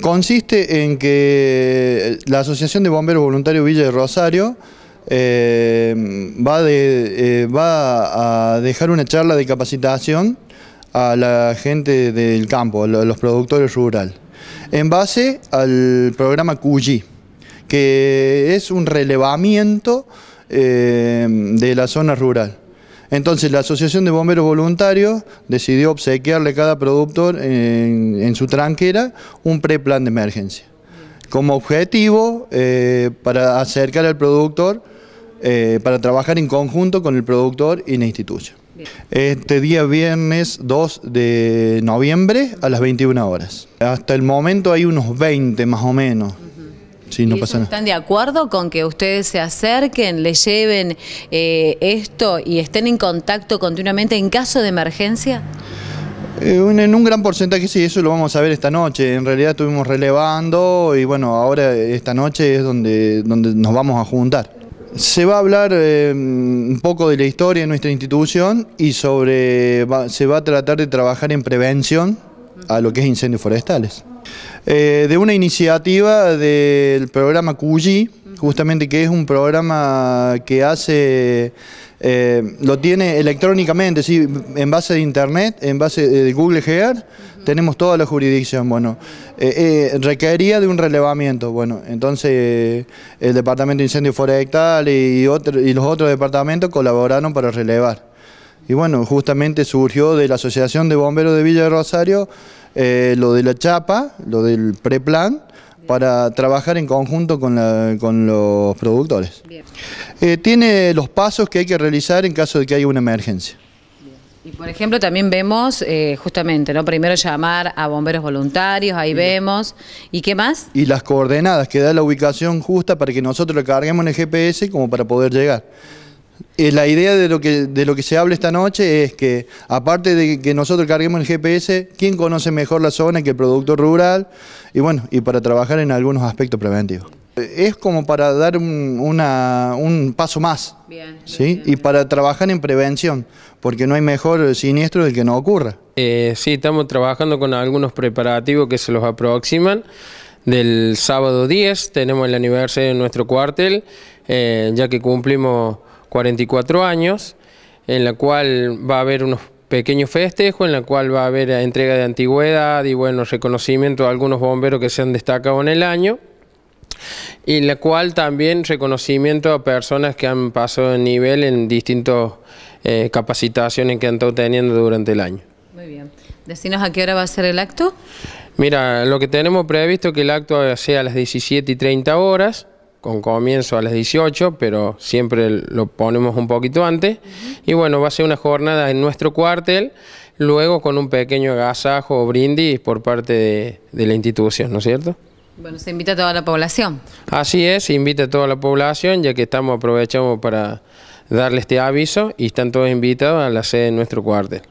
Consiste en que eh, la Asociación de Bomberos Voluntarios Villa de Rosario eh, eh, va, a dejar una charla de capacitación a la gente del campo, a los productores rural, en base al programa CUGI, que es un relevamiento de la zona rural. Entonces la Asociación de Bomberos Voluntarios decidió obsequiarle a cada productor en, su tranquera un preplan de emergencia. Como objetivo eh, para acercar al productor, eh, para trabajar en conjunto con el productor y la institución. Este día viernes 2 de noviembre a las 21 horas. Hasta el momento hay unos 20 más o menos. ¿Están de acuerdo con que ustedes se acerquen, le lleven eh, esto y estén en contacto continuamente en caso de emergencia? Eh, en un gran porcentaje sí, eso lo vamos a ver esta noche. En realidad estuvimos relevando y bueno, ahora esta noche es donde, donde nos vamos a juntar. Se va a hablar eh, un poco de la historia de nuestra institución y sobre se va a tratar de trabajar en prevención a lo que es incendios forestales. Eh, de una iniciativa del programa CUYI, justamente que es un programa que hace, eh, lo tiene electrónicamente, ¿sí? en base de internet, en base de Google Gear, tenemos toda la jurisdicción, bueno, eh, requería de un relevamiento, bueno, entonces el Departamento de Incendios forestales y, otro, y los otros departamentos colaboraron para relevar. Y bueno, justamente surgió de la Asociación de Bomberos de Villa de Rosario eh, lo de la chapa, lo del preplan, para trabajar en conjunto con, los productores. Eh, tiene los pasos que hay que realizar en caso de que haya una emergencia. Y por ejemplo también vemos eh, justamente, ¿no? Primero llamar a bomberos voluntarios, ahí vemos. ¿Y qué más? Y las coordenadas, que da la ubicación justa para que nosotros le carguemos en el GPS como para poder llegar. Eh, la idea de lo, que, de lo que se habla esta noche es que, aparte de que nosotros carguemos el GPS, ¿quién conoce mejor la zona que el productor rural? Y bueno, y para trabajar en algunos aspectos preventivos. Eh, es como para dar un, paso más, bien, ¿sí? y para trabajar en prevención, porque no hay mejor siniestro del que no ocurra. Eh, sí, estamos trabajando con algunos preparativos que se los aproximan. Del sábado 10 tenemos el aniversario en nuestro cuartel, eh, ya que cumplimos 44 años, en la cual va a haber unos pequeños festejos, en la cual va a haber entrega de antigüedad y bueno, reconocimiento a algunos bomberos que se han destacado en el año y en la cual también reconocimiento a personas que han pasado de nivel en distintas eh, capacitaciones que han estado teniendo durante el año. Muy bien. Decinos a qué hora va a ser el acto. Mira, lo que tenemos previsto es que el acto sea a las 17 y 30 horas con comienzo a las 18, pero siempre lo ponemos un poquito antes. Y bueno, va a ser una jornada en nuestro cuartel, luego con un pequeño agasajo o brindis por parte de, la institución, ¿no es cierto? Bueno, se invita a toda la población. Así es, se invita a toda la población, ya que estamos aprovechamos para darle este aviso y están todos invitados a la sede de nuestro cuartel.